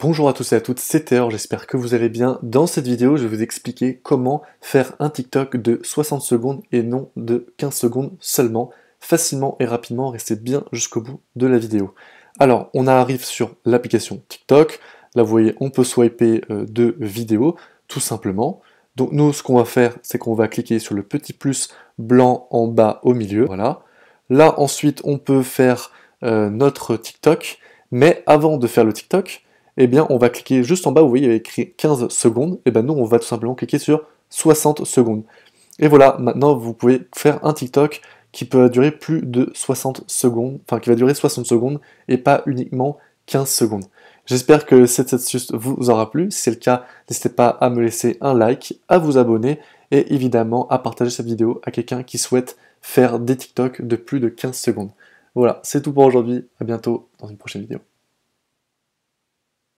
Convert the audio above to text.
Bonjour à tous et à toutes, c'est Théor, j'espère que vous allez bien. Dans cette vidéo, je vais vous expliquer comment faire un TikTok de 60 secondes et non de 15 secondes seulement, facilement et rapidement, restez bien jusqu'au bout de la vidéo. Alors, on arrive sur l'application TikTok, là vous voyez, on peut swiper euh, deux de vidéos, tout simplement. Donc nous, ce qu'on va faire, c'est qu'on va cliquer sur le petit plus blanc en bas au milieu, voilà. Là, ensuite, on peut faire euh, notre TikTok, mais avant de faire le TikTok, eh bien on va cliquer juste en bas, vous voyez, il y a écrit 15 secondes, et eh bien nous on va tout simplement cliquer sur 60 secondes. Et voilà, maintenant vous pouvez faire un TikTok qui peut durer plus de 60 secondes, enfin qui va durer 60 secondes et pas uniquement 15 secondes. J'espère que cette astuce vous aura plu. Si c'est le cas, n'hésitez pas à me laisser un like, à vous abonner et évidemment à partager cette vidéo à quelqu'un qui souhaite faire des TikTok de plus de 15 secondes. Voilà, c'est tout pour aujourd'hui. À bientôt dans une prochaine vidéo.